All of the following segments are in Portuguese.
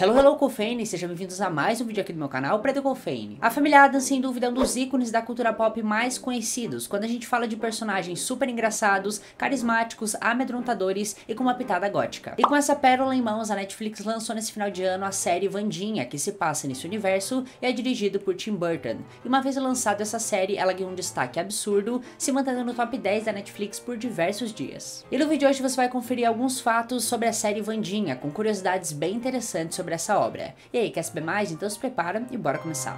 Hello, hello, Cofane! Sejam bem-vindos a mais um vídeo aqui do meu canal, Preto Cofane. A família Adams, sem dúvida, é um dos ícones da cultura pop mais conhecidos, quando a gente fala de personagens super engraçados, carismáticos, amedrontadores e com uma pitada gótica. E com essa pérola em mãos, a Netflix lançou nesse final de ano a série Vandinha, que se passa nesse universo e é dirigido por Tim Burton. E uma vez lançada essa série, ela ganhou um destaque absurdo, se mantendo no top 10 da Netflix por diversos dias. E no vídeo de hoje você vai conferir alguns fatos sobre a série Vandinha, com curiosidades bem interessantes sobre sobre essa obra. E aí, quer saber mais? Então se prepara e bora começar!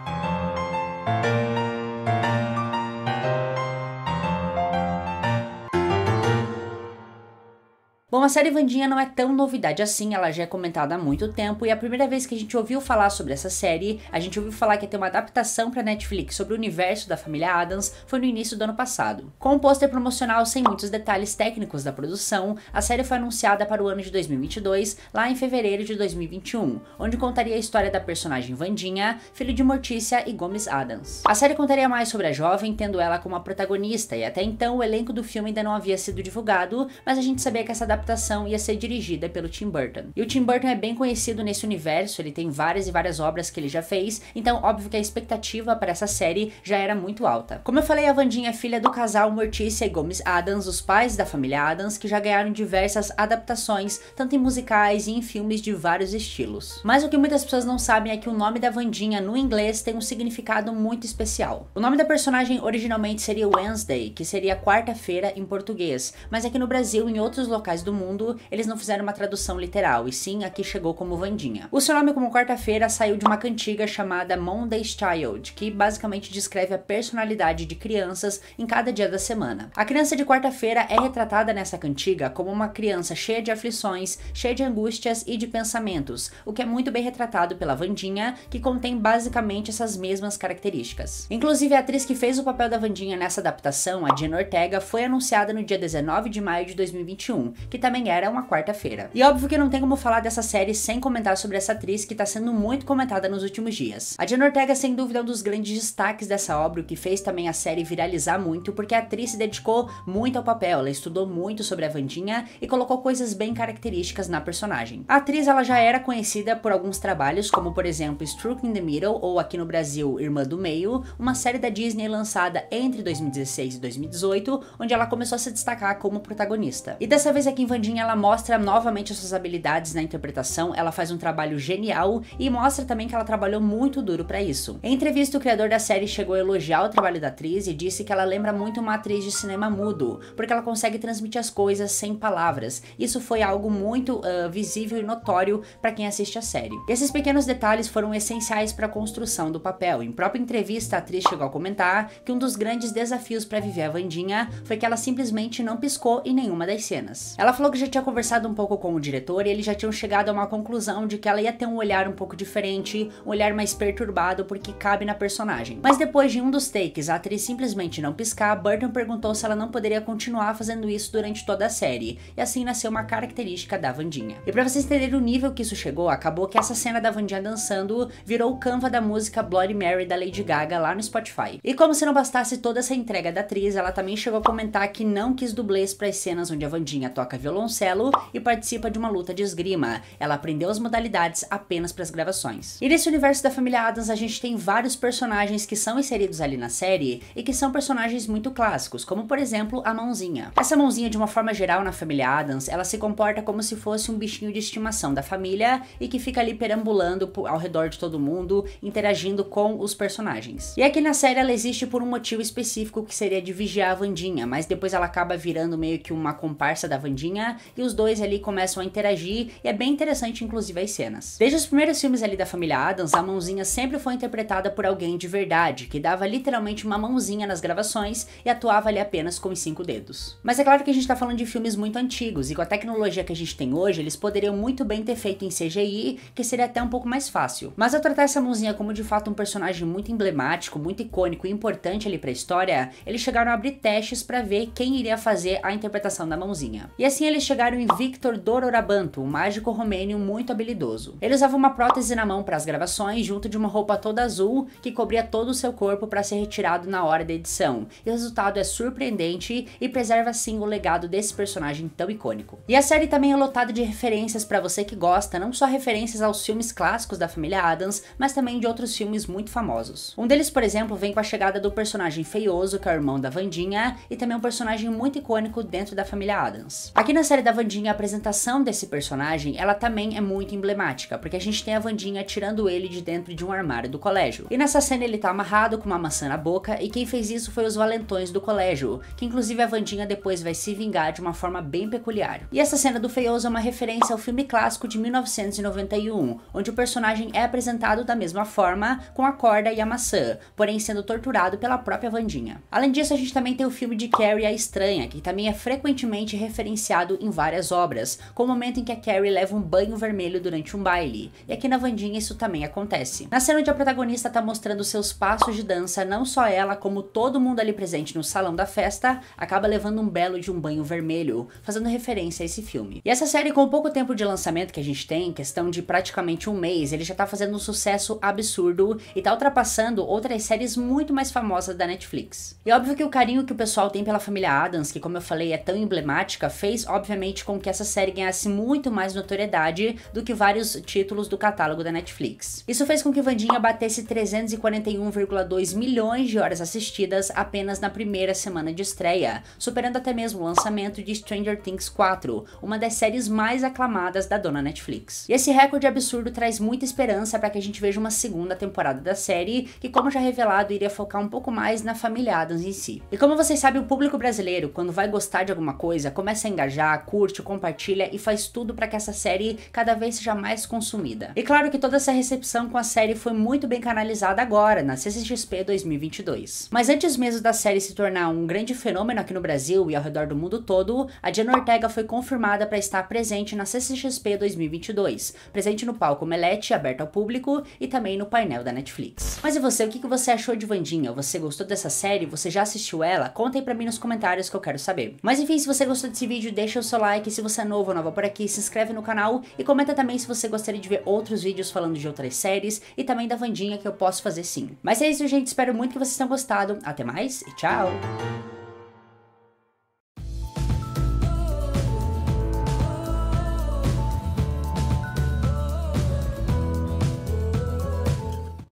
Bom, a série Vandinha não é tão novidade assim, ela já é comentada há muito tempo, e a primeira vez que a gente ouviu falar sobre essa série, a gente ouviu falar que ia ter uma adaptação para Netflix sobre o universo da família Adams, foi no início do ano passado. Com um pôster promocional sem muitos detalhes técnicos da produção, a série foi anunciada para o ano de 2022, lá em fevereiro de 2021, onde contaria a história da personagem Vandinha, filho de Mortícia e Gomes Adams. A série contaria mais sobre a jovem, tendo ela como a protagonista, e até então o elenco do filme ainda não havia sido divulgado, mas a gente sabia que essa adaptação adaptação ia ser dirigida pelo Tim Burton. E o Tim Burton é bem conhecido nesse universo, ele tem várias e várias obras que ele já fez, então óbvio que a expectativa para essa série já era muito alta. Como eu falei, a Vandinha é filha do casal Morticia e Gomes Adams, os pais da família Adams, que já ganharam diversas adaptações, tanto em musicais e em filmes de vários estilos. Mas o que muitas pessoas não sabem é que o nome da Vandinha no inglês tem um significado muito especial. O nome da personagem originalmente seria Wednesday, que seria quarta-feira em português, mas aqui no Brasil e em outros locais do mundo, eles não fizeram uma tradução literal, e sim aqui chegou como Vandinha. O seu nome como quarta-feira saiu de uma cantiga chamada Monday's Child, que basicamente descreve a personalidade de crianças em cada dia da semana. A criança de quarta-feira é retratada nessa cantiga como uma criança cheia de aflições, cheia de angústias e de pensamentos, o que é muito bem retratado pela Vandinha, que contém basicamente essas mesmas características. Inclusive, a atriz que fez o papel da Vandinha nessa adaptação, a Jen Ortega, foi anunciada no dia 19 de maio de 2021, que tá também era uma quarta-feira. E óbvio que não tem como falar dessa série sem comentar sobre essa atriz que está sendo muito comentada nos últimos dias. A Jenna Ortega, sem dúvida, é um dos grandes destaques dessa obra, o que fez também a série viralizar muito, porque a atriz se dedicou muito ao papel, ela estudou muito sobre a Vandinha e colocou coisas bem características na personagem. A atriz ela já era conhecida por alguns trabalhos, como por exemplo Struck in the Middle ou aqui no Brasil Irmã do Meio, uma série da Disney lançada entre 2016 e 2018, onde ela começou a se destacar como protagonista. E dessa vez aqui em Vandinha Vandinha ela mostra novamente as suas habilidades na interpretação, ela faz um trabalho genial e mostra também que ela trabalhou muito duro para isso. Em entrevista, o criador da série chegou a elogiar o trabalho da atriz e disse que ela lembra muito uma atriz de cinema mudo, porque ela consegue transmitir as coisas sem palavras. Isso foi algo muito uh, visível e notório para quem assiste a série. Esses pequenos detalhes foram essenciais para a construção do papel. Em própria entrevista, a atriz chegou a comentar que um dos grandes desafios para viver a Vandinha foi que ela simplesmente não piscou em nenhuma das cenas. Ela falou falou que já tinha conversado um pouco com o diretor e eles já tinham chegado a uma conclusão de que ela ia ter um olhar um pouco diferente, um olhar mais perturbado porque cabe na personagem. Mas depois de um dos takes, a atriz simplesmente não piscar, Burton perguntou se ela não poderia continuar fazendo isso durante toda a série, e assim nasceu uma característica da Vandinha. E para vocês entenderem o nível que isso chegou, acabou que essa cena da Vandinha dançando virou o canva da música Bloody Mary da Lady Gaga lá no Spotify. E como se não bastasse toda essa entrega da atriz, ela também chegou a comentar que não quis dublês para as cenas onde a Vandinha toca violão violoncelo e participa de uma luta de esgrima. Ela aprendeu as modalidades apenas para as gravações. E nesse universo da família Adams a gente tem vários personagens que são inseridos ali na série e que são personagens muito clássicos, como por exemplo a mãozinha. Essa mãozinha de uma forma geral na família Adams, ela se comporta como se fosse um bichinho de estimação da família e que fica ali perambulando ao redor de todo mundo, interagindo com os personagens. E aqui na série ela existe por um motivo específico que seria de vigiar a Vandinha, mas depois ela acaba virando meio que uma comparsa da Vandinha e os dois ali começam a interagir e é bem interessante, inclusive, as cenas. Desde os primeiros filmes ali da família Adams, a mãozinha sempre foi interpretada por alguém de verdade, que dava literalmente uma mãozinha nas gravações e atuava ali apenas com os cinco dedos. Mas é claro que a gente tá falando de filmes muito antigos e com a tecnologia que a gente tem hoje, eles poderiam muito bem ter feito em CGI, que seria até um pouco mais fácil. Mas ao tratar essa mãozinha como de fato um personagem muito emblemático, muito icônico e importante ali pra história, eles chegaram a abrir testes para ver quem iria fazer a interpretação da mãozinha. E assim eles eles chegaram em Victor Dororabanto, um mágico romênio muito habilidoso. Ele usava uma prótese na mão para as gravações, junto de uma roupa toda azul que cobria todo o seu corpo para ser retirado na hora da edição. E o resultado é surpreendente e preserva sim o legado desse personagem tão icônico. E a série também é lotada de referências para você que gosta, não só referências aos filmes clássicos da família Adams, mas também de outros filmes muito famosos. Um deles, por exemplo, vem com a chegada do personagem feioso, que é o irmão da Vandinha, e também um personagem muito icônico dentro da família Adams. Aqui na série da Vandinha, a apresentação desse personagem, ela também é muito emblemática, porque a gente tem a Vandinha tirando ele de dentro de um armário do colégio. E nessa cena ele tá amarrado com uma maçã na boca, e quem fez isso foi os valentões do colégio, que inclusive a Vandinha depois vai se vingar de uma forma bem peculiar. E essa cena do feioso é uma referência ao filme clássico de 1991, onde o personagem é apresentado da mesma forma, com a corda e a maçã, porém sendo torturado pela própria Vandinha. Além disso, a gente também tem o filme de Carrie a Estranha, que também é frequentemente referenciado em várias obras, com o momento em que a Carrie leva um banho vermelho durante um baile. E aqui na Vandinha isso também acontece. Na cena onde a protagonista está mostrando seus passos de dança, não só ela, como todo mundo ali presente no salão da festa, acaba levando um belo de um banho vermelho, fazendo referência a esse filme. E essa série, com pouco tempo de lançamento que a gente tem, questão de praticamente um mês, ele já tá fazendo um sucesso absurdo e tá ultrapassando outras séries muito mais famosas da Netflix. E óbvio que o carinho que o pessoal tem pela família Adams, que como eu falei é tão emblemática, fez obviamente, com que essa série ganhasse muito mais notoriedade do que vários títulos do catálogo da Netflix. Isso fez com que Vandinha batesse 341,2 milhões de horas assistidas apenas na primeira semana de estreia, superando até mesmo o lançamento de Stranger Things 4, uma das séries mais aclamadas da dona Netflix. E esse recorde absurdo traz muita esperança para que a gente veja uma segunda temporada da série, que como já revelado, iria focar um pouco mais na família Adams em si. E como vocês sabem, o público brasileiro, quando vai gostar de alguma coisa, começa a engajar curte, compartilha e faz tudo para que essa série cada vez seja mais consumida. E claro que toda essa recepção com a série foi muito bem canalizada agora, na CCXP 2022. Mas antes mesmo da série se tornar um grande fenômeno aqui no Brasil e ao redor do mundo todo, a Jenna Ortega foi confirmada para estar presente na CCXP 2022, presente no palco Melete, aberto ao público, e também no painel da Netflix. Mas e você, o que você achou de Vandinha? Você gostou dessa série? Você já assistiu ela? Conta aí pra mim nos comentários que eu quero saber. Mas enfim, se você gostou desse vídeo, deixa o seu like se você é novo ou nova por aqui, se inscreve no canal e comenta também se você gostaria de ver outros vídeos falando de outras séries e também da Vandinha que eu posso fazer sim. Mas é isso, gente. Espero muito que vocês tenham gostado. Até mais e tchau!